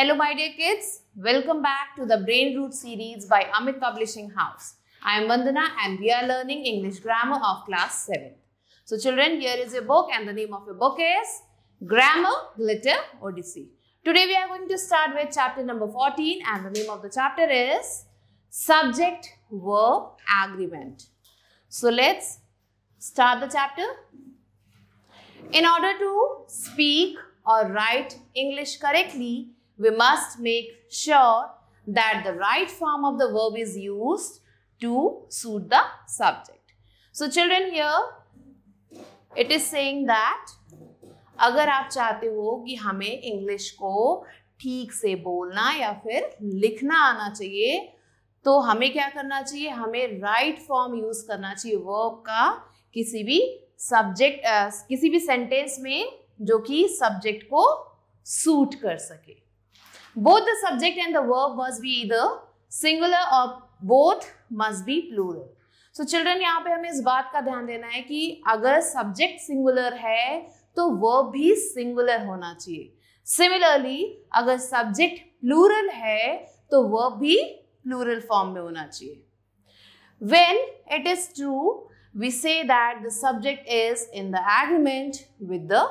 Hello my dear kids, welcome back to the Brain Root series by Amit Publishing House. I am Vandana and we are learning English grammar of class 7. So children, here is your book and the name of your book is Grammar, Glitter, Odyssey. Today we are going to start with chapter number 14 and the name of the chapter is Subject, Verb, Agreement. So let's start the chapter. In order to speak or write English correctly, we must make sure that the right form of the verb is used to suit the subject. So children here it is saying that अगर आप चाहते हो कि हमें English को ठीक से बोलना या फिर लिखना आना चाहिए तो हमें क्या करना चाहिए हमें राइट फॉर्म यूज करना चाहिए वर्ब का किसी भी सब्जेक्ट किसी भी सेंटेंस में जो कि सब्जेक्ट को सूट कर सके Both the subject and the verb must be either singular or both must be plural. So children yahan pe hame is baat ka dhyan dena hai ki agar subject singular hai to verb bhi singular hona chahiye similarly agar subject plural hai to verb bhi plural form mein hona chahiye when it is true we say that the subject is in the agreement with the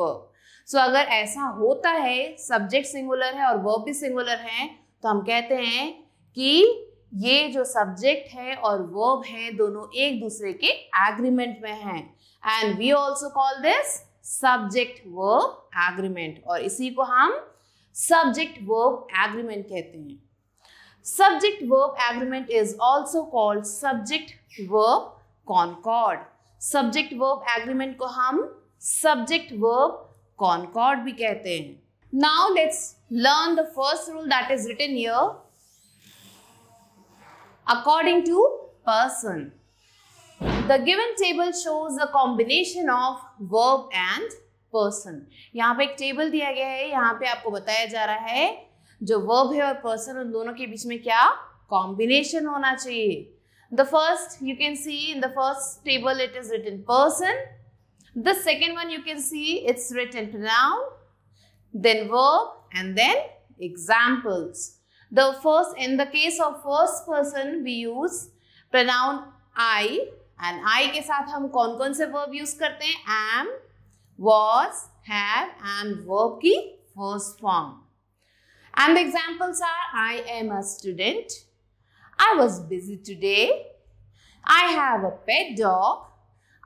verb so so, अगर ऐसा होता है subject singular है और verb भी singular है तो हम कहते हैं कि ये जो सब्जेक्ट है और वर्ब है दोनों एक दूसरे के एग्रीमेंट में हैं and we also call this subject verb agreement और इसी को हम सब्जेक्ट वर्ब एग्रीमेंट कहते हैं subject verb agreement is also called subject verb concord subject verb agreement को हम सब्जेक्ट वर्ब कॉनकॉर्ड भी कहते हैं now let's learn the first rule that is written your according to person the given table shows the combination of verb and person यहाँ पे एक table दिया गया है यहाँ पे आपको बताया जा रहा है जो वर्ब है और पर्सन उन दोनों के बीच में क्या कॉम्बिनेशन होना चाहिए the first you can see in the first table it is written person The second one you can see it's written noun, then verb and then examples. The first, in the case of first person, we use pronoun I and I ke saath hum kaun kaun se verb use karte hain? Am, was, have and verb first form. And the examples are, I am a student, I was busy today, I have a pet dog,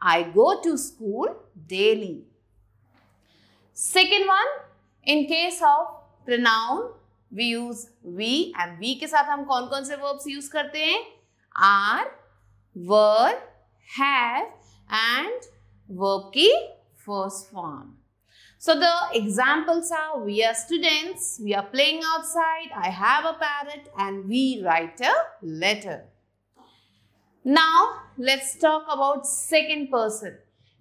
I go to school daily. Second one, in case of pronoun, we use we and we के साथ हम कौन कौन से verbs use करते हैं are, were, have and verb की first form. So the examples are we are students, we are playing outside, I have a parrot and we write a letter. Now let's talk about second person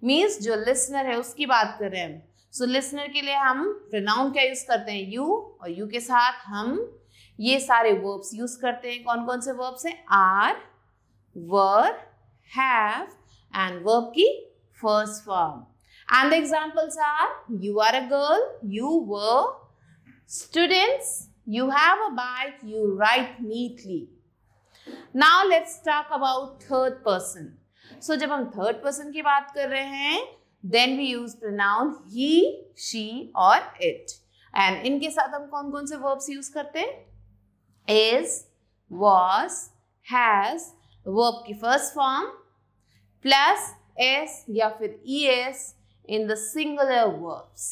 means जो listener है उसकी बात कर रहे हैं हम सो so, listener के लिए हम प्रनाउन क्या यूज करते हैं यू और यू के साथ हम ये सारे वर्ब्स यूज करते हैं कौन कौन से वर्ब्स हैं are were have and verb की first form and the examples are you are a girl you were students you have a bike you write neatly now let's talk about third person so जब हम third person की बात कर रहे हैं then we use pronoun he she और it and इनके साथ हम कौन कौन से वर्ब्स यूज करते हैं इज वॉज हैज वर्ब की फर्स्ट फॉर्म प्लस एस या फिर E S in the singular verbs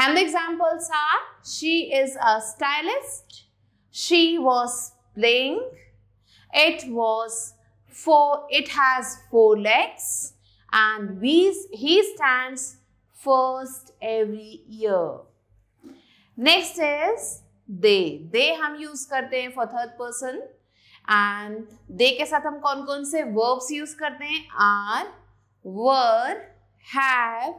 and the examples are she is a stylist she was playing It was four, it has four legs and we, he stands first every year. Next is they. They हम use karte hain for third person and they ke साथ हम कौन कौन se verbs use karte hain are, were, have,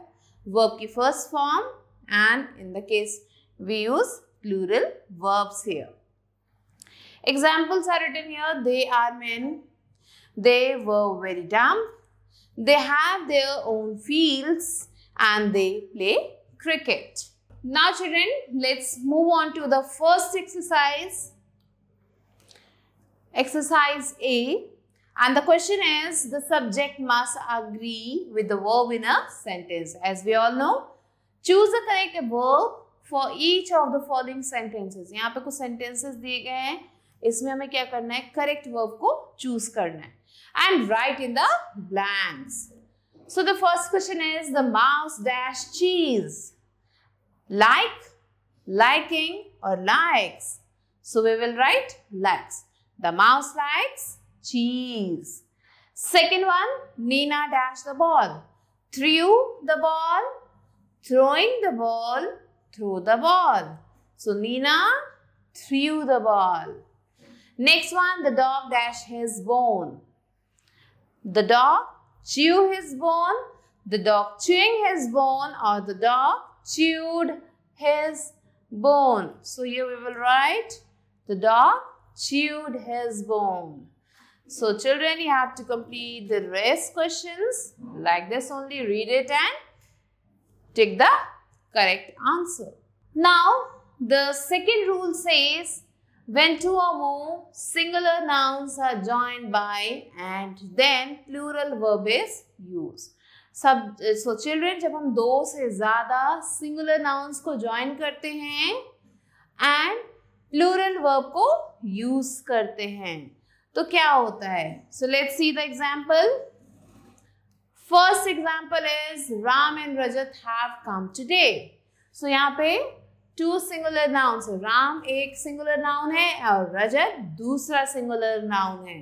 verb ki first form and in the case we use plural verbs here. Examples are written here. They are men. They were very dumb. They have their own fields and they play cricket. Now children, let's move on to the first exercise. Exercise A. And the question is, the subject must agree with the verb in a sentence. As we all know, choose the correct verb for each of the following sentences. यहाँ पे कुछ sentences दिए गए हैं इसमें हमें क्या करना है करेक्ट वर्ब को चूज करना है and write in the blanks so the first question is the mouse dash cheese like liking और likes so we will write likes the mouse likes cheese second one Nina dash the ball threw the ball throwing the ball throw the ball so Nina threw the ball Next one, the dog dash his bone. The dog chew his bone, the dog chewing his bone or the dog chewed his bone. So here we will write the dog chewed his bone. So children, you have to complete the rest questions like this only. Read it and take the correct answer. Now, the second rule says when two or more singular nouns are joined by and then plural verb is used. सब सो children जब हम दो से ज़्यादा singular nouns को join करते हैं and plural verb को यूज करते हैं तो क्या होता है so let's see the example first example is Ram and Rajat have come today so यहाँ पे टू सिंगुलर नाउन राम एक सिंगुलर नाउन है और रजत दूसरा सिंगुलर नाउन है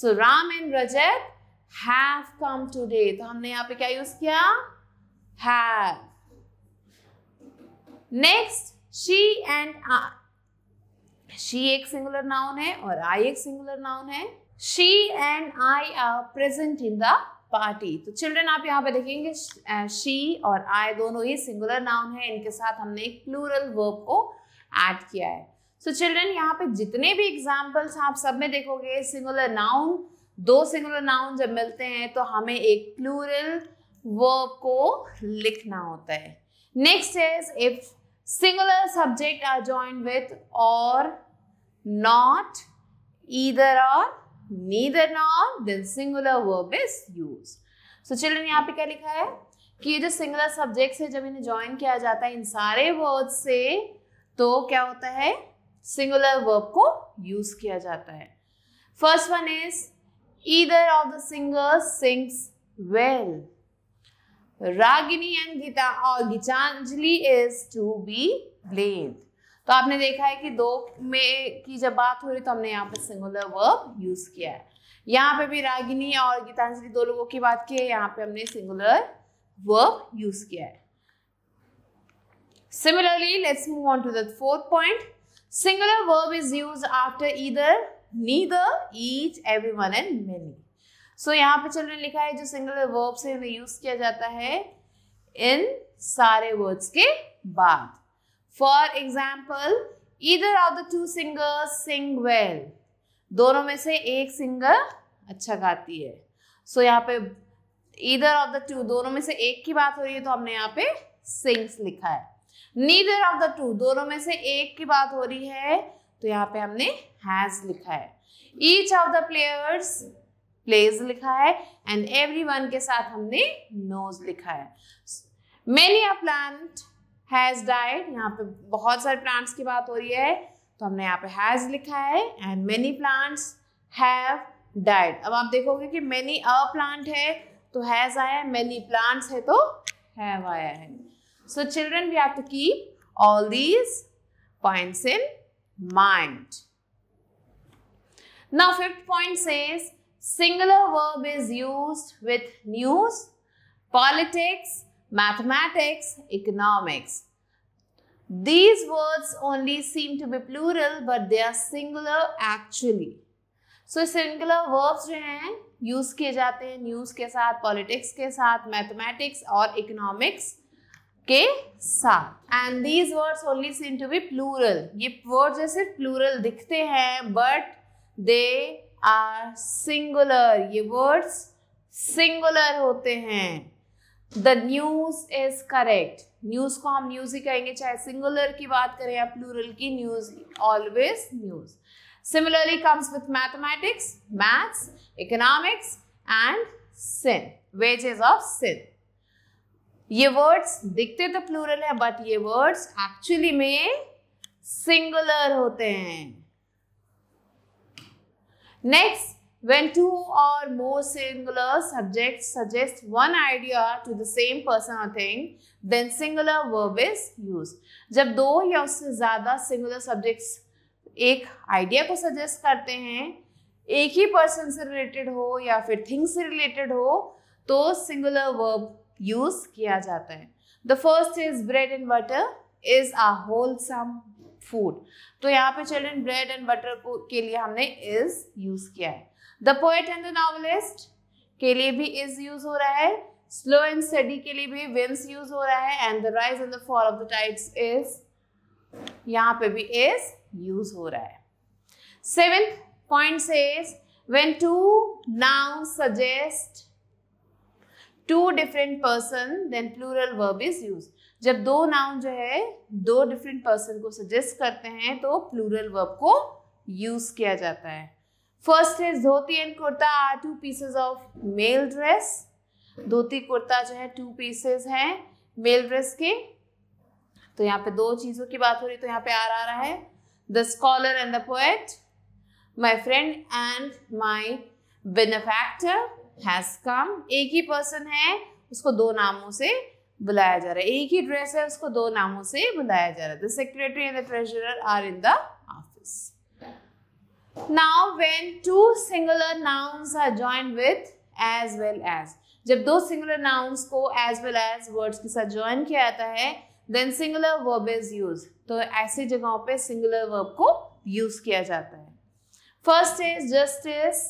so Ram and Rajat have come today तो हमने यहाँ पे क्या यूज किया have next she and I she एक सिंगुलर नाउन है और आई एक सिंगुलर नाउन है she and I are present in the party तो चिल्ड्रन आप यहाँ पे देखेंगे शी और आई दोनों ही सिंगुलर नाउन है इनके साथ हमने एक प्लूरल वर्ब को ऐड किया है सो so, चिल्ड्रन यहाँ पे जितने भी एग्जाम्पल्स आप सब में देखोगे सिंगुलर नाउन दो सिंगुलर नाउन जब मिलते हैं तो हमें एक प्लूरल वर्ब को लिखना होता है next is if singular subject are joint with और नॉट ईदर और neither nor then singular verb is use so children यहाँ पे क्या लिखा है कि ये जो सिंगुलर सब्जेक्ट से जब इन्हें ज्वाइन किया जाता है इन सारे वर्ब से तो क्या होता है सिंगुलर वर्ब को यूज किया जाता है first one is either of the singer sings well Ragini and Gita or Gitanjali is to be blamed. तो आपने देखा है कि दो में की जब बात हो रही तो हमने यहाँ पर सिंगुलर वर्ब यूज किया है यहाँ पे भी रागिनी और गीतांजलि दो लोगों की बात की है यहाँ पे हमने सिंगुलर वर्ब यूज किया है similarly let's move on to the fourth point singular verb is use after either neither each every one and many so यहाँ पे चलने लिखा है जो सिंगुलर वर्ब से यूज किया जाता है इन सारे वर्ड्स के बाद for example either of the two singer sing well दोनों में से एक सिंगर अच्छा गाती है सो so, यहाँ पे इधर ऑफ द टू दोनों में से एक की बात हो रही है तो हमने यहाँ पे सिंग्स लिखा है नीदर ऑफ द टू दोनों में से एक की बात हो रही है तो यहाँ पे हमने हैज लिखा है each of the players plays लिखा है एंड एवरी वन के साथ हमने नोज लिखा है many a plant has died यहाँ पे बहुत सारे प्लांट्स की बात हो रही है तो हमने यहाँ पे हैज़ लिखा है and many plants have died अब आप देखोगे कि मेनी अ प्लांट है तो हैज़ आया है मेनी प्लांट्स है तो हैव आया है so children we have to keep all these points in mind Now, fifth point says singular verb is used with news, politics, mathematics, economics. These words only seem to be plural but they are singular actually. So singular verbs जो हैं use किए जाते हैं news ke साथ politics के साथ mathematics और economics के साथ and these words only seem to be plural ये वर्ड जैसे प्लूरल दिखते हैं बट दे आर सिंगुलर ये वर्ड्स सिंगुलर होते हैं the news is correct news को हम न्यूज ही कहेंगे चाहे सिंगुलर की बात करें या प्लूरल की news always news similarly comes with mathematics maths economics and sin wages of sin ये वर्ड्स दिखते तो प्लूरल है बट ये वर्ड्स एक्चुअली में सिंगुलर होते हैं next When two or more singular subjects suggest one idea to the same person or thing, then singular verb is used. जब दो या उससे ज़्यादा singular subjects एक idea को suggest करते हैं एक ही person से related हो या फिर things से related हो तो singular verb use किया जाता है The first is bread and butter is a wholesome food. तो यहाँ पे चलन ब्रेड एंड बटर को के लिए हमने is use किया है the poet and the novelist के लिए भी इज यूज हो रहा है स्लो एंड स्टडी के लिए भी विम्स यूज हो रहा है and the rise and the fall of the tides is यहां पे भी इज यूज हो रहा है seventh point is when two noun suggest two different person then plural verb is use जब दो नाउन जो है दो डिफरेंट पर्सन को सजेस्ट करते हैं तो प्लूरल वर्ब को यूज किया जाता है फर्स्ट है dhoti and kurta are two pieces of male dress dhoti kurta जो है टू पीसेज है मेल ड्रेस के तो यहाँ पे दो चीज़ों की बात हो रही तो यहाँ पे आर आ रहा है the scholar and the poet my friend and my benefactor has come एक ही पर्सन है उसको दो नामों से बुलाया जा रहा है एक ही ड्रेस है उसको दो नामों से बुलाया जा रहा है the secretary and the treasurer are in the office now when two singular nouns are join with as well as जब दो सिंगुलर नाउन्स को एज वेल एज वर्ड्स के साथ ज्वाइन किया जाता है then singular verb is use तो ऐसी जगहों पे सिंगुलर वर्ब को यूज किया जाता है first is justice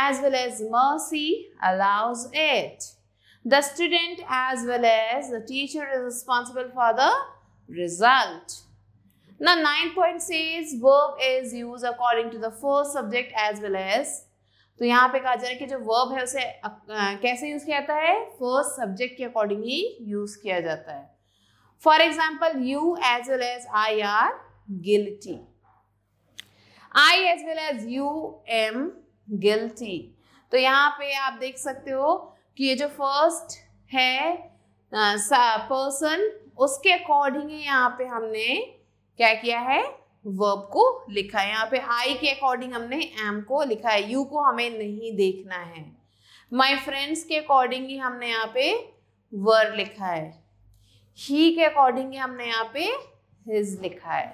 as well as mercy allows it the student as well as the teacher is responsible for the result Now nine point says verb is used according to the first subject as well as तो यहाँ पे कहा जा रहा है कि जो verb है उसे कैसे यूज किया जाता है फर्स्ट सब्जेक्ट के अकॉर्डिंग ही यूज किया जाता है for example you as well as I are guilty I as well as you am guilty तो यहाँ पे आप देख सकते हो कि ये जो फर्स्ट है पर्सन उसके अकॉर्डिंग ही यहाँ पे हमने क्या किया है वर्ब को लिखा है यहाँ पे आई के अकॉर्डिंग हमने एम को लिखा है यू को हमें नहीं देखना है माई फ्रेंड्स के अकॉर्डिंग ही हमने यहाँ पे वर लिखा है ही के अकॉर्डिंग ही हमने यहाँ पे हिज लिखा है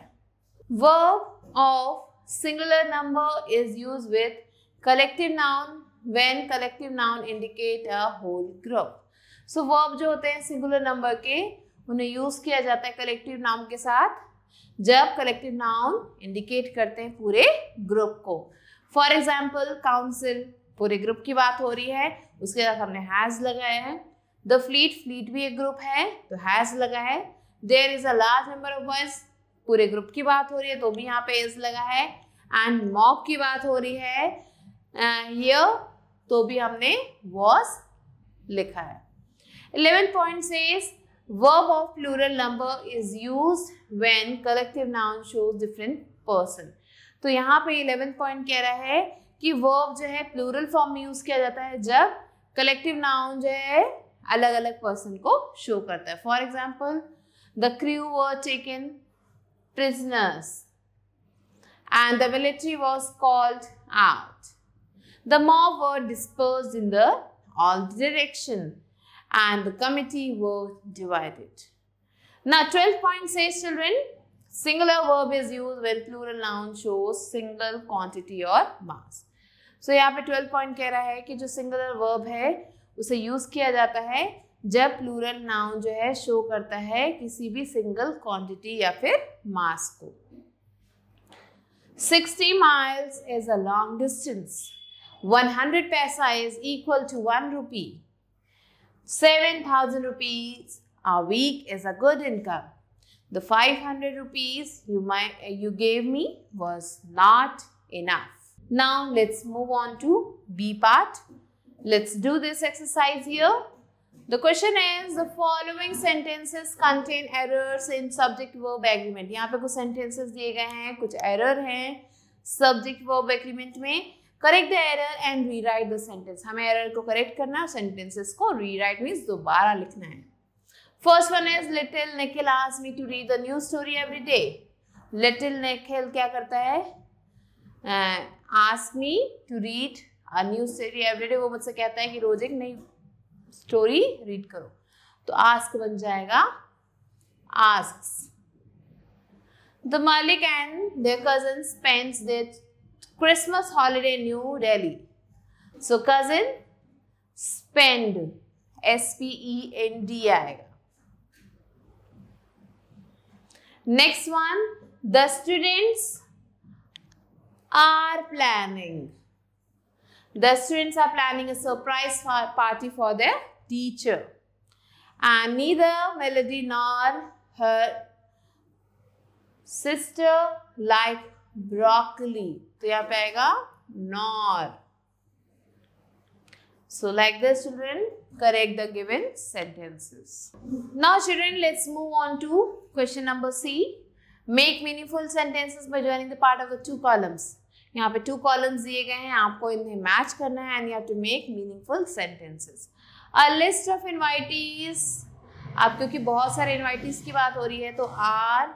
verb of singular number is use with collective noun when collective noun indicate a whole group so verb जो होते हैं सिंगुलर नंबर के उन्हें यूज किया जाता है कलेक्टिव नाउन के साथ जब कलेक्टिव नाउन इंडिकेट करते हैं पूरे ग्रुप को फॉर एग्जाम्पल काउंसिल पूरे ग्रुप की बात हो रही है उसके साथ हमने हैज लगाए हैं द फ्लीट फ्लीट भी एक ग्रुप है तो हैज लगा है there is a large number of boys पूरे ग्रुप की बात हो रही है तो भी यहाँ पे इज लगा है एंड मॉक की बात हो रही है हियर uh, तो भी हमने वॉज लिखा है eleven point says Verb of plural number is used when collective noun shows different person. तो यहाँ पे इलेवेंथ पॉइंट कह रहा है कि वर्ब जो है प्लूरल फॉर्म में यूज किया जाता है जब कलेक्टिव नाउन जो है अलग अलग पर्सन को शो करता है for example the crew were in prisoners and the military was called out the mob were disperse in the all direction and the committee were divided. Now 12 points says children, singular verb is used when plural noun shows single quantity or mass. so, here पे 12 point कह रहा है कि जो singular verb है उसे use किया जाता है जब प्लूरल नाउन जो है शो करता है किसी भी सिंगल क्वांटिटी या फिर मास 60 miles is a long distance. 100 paisa is equal to 1 rupee. 7,000 rupees a week is a good income. The 500 rupees you, might, you gave me was not enough. Now let's move on to B part. Let's do this exercise here. The question is the following sentences contain errors in subject verb agreement. यहाँ पे कुछ sentences दिए गए हैं कुछ error हैं subject verb agreement में correct the error and rewrite the sentence हमें एरर को करेक्ट करना है और सेंटेंसेस को रीराइट मीन्स दोबारा लिखना है first one is little Nikhil ask me to read the new story every day little Nikhil क्या करता है ask me to read a new story every day वो मुझसे कहता है कि रोज एक नई स्टोरी रीड करो तो आस्क बन जाएगा आस्क द मालिक and their cousin spends their Christmas holiday, New Delhi. So, cousin, spend, S P E N D I. Next one, the students are planning. The students are planning a surprise party for their teacher. And neither Melody nor her sister like broccoli तो यहाँ पे आएगा nor so like the student correct the given sentences now student let's move on to question number C make meaningful sentences by joining the part of the two columns यहाँ पे two columns दिए गए हैं आपको इन्हें match करना है and you to make meaningful sentences a list of invitees आप क्योंकि बहुत सारे इनवाइटीज की बात हो रही है तो are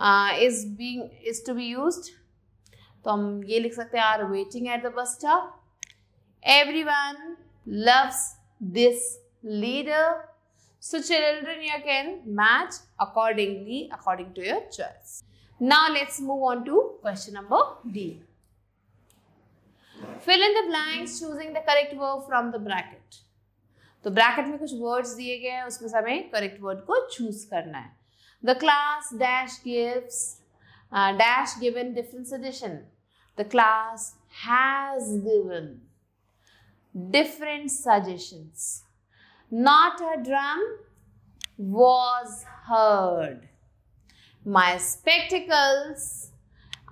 is be is to be use तो हम ये लिख सकते हैं are waiting at the bus stop everyone loves this leader so children you can match accordingly according to your choice now let's move on to question number D fill in the blanks choosing the correct word from the bracket तो bracket में कुछ words दिए गए हैं उसमें से हमें correct word को चूज करना है The class dash gives uh, dash given difference addition. The class has given different suggestions. Not a drum was heard. My spectacles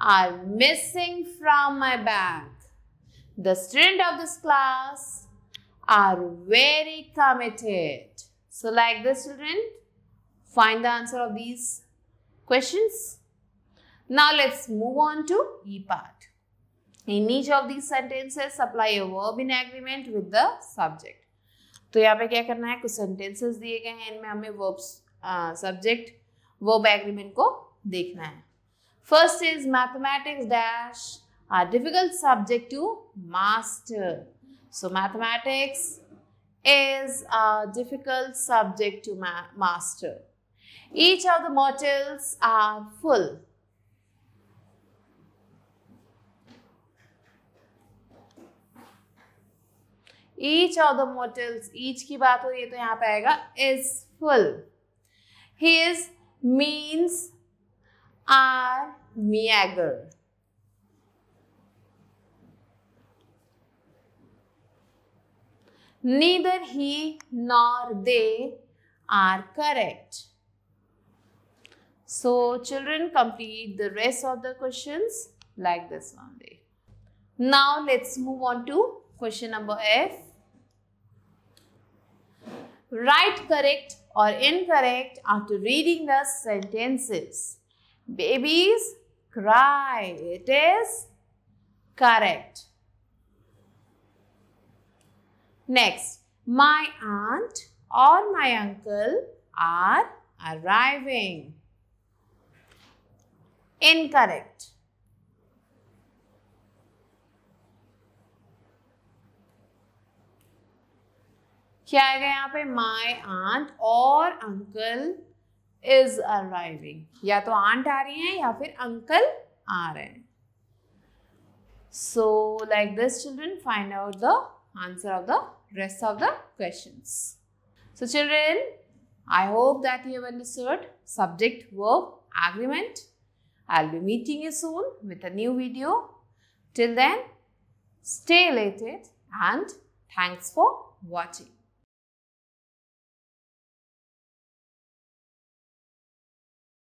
are missing from my bag. The students of this class are very committed. So like this children, Find the answer of these questions. Now let's move on to E part. In each of these sentences, supply a verb in agreement with the subject. तो यहाँ पे क्या करना है कुछ sentences दिए गए हैं इनमें हमें verbs subject verb agreement को देखना है First is mathematics dash a difficult subject to master. So mathematics is a difficult subject to ma master. Each of the mortals are full. Each of the mortals, each की बात हो रही है तो यहां पे आएगा is full. His means are meager. Neither he nor they are correct. So children complete the rest of the questions like this only. Now let's move on to question number F. Write correct or incorrect after reading the sentences. Babies cry. It is correct. Next, my aunt or my uncle are arriving. incorrect. क्या गया यहाँ पे my aunt और uncle is arriving या तो aunt आ रही हैं या फिर अंकल आ रहे हैं so like this children find out the answer of the rest of the questions so children I hope that you have understood subject verb agreement I'll be meeting you soon with a new video. Till then, stay elated and thanks for watching.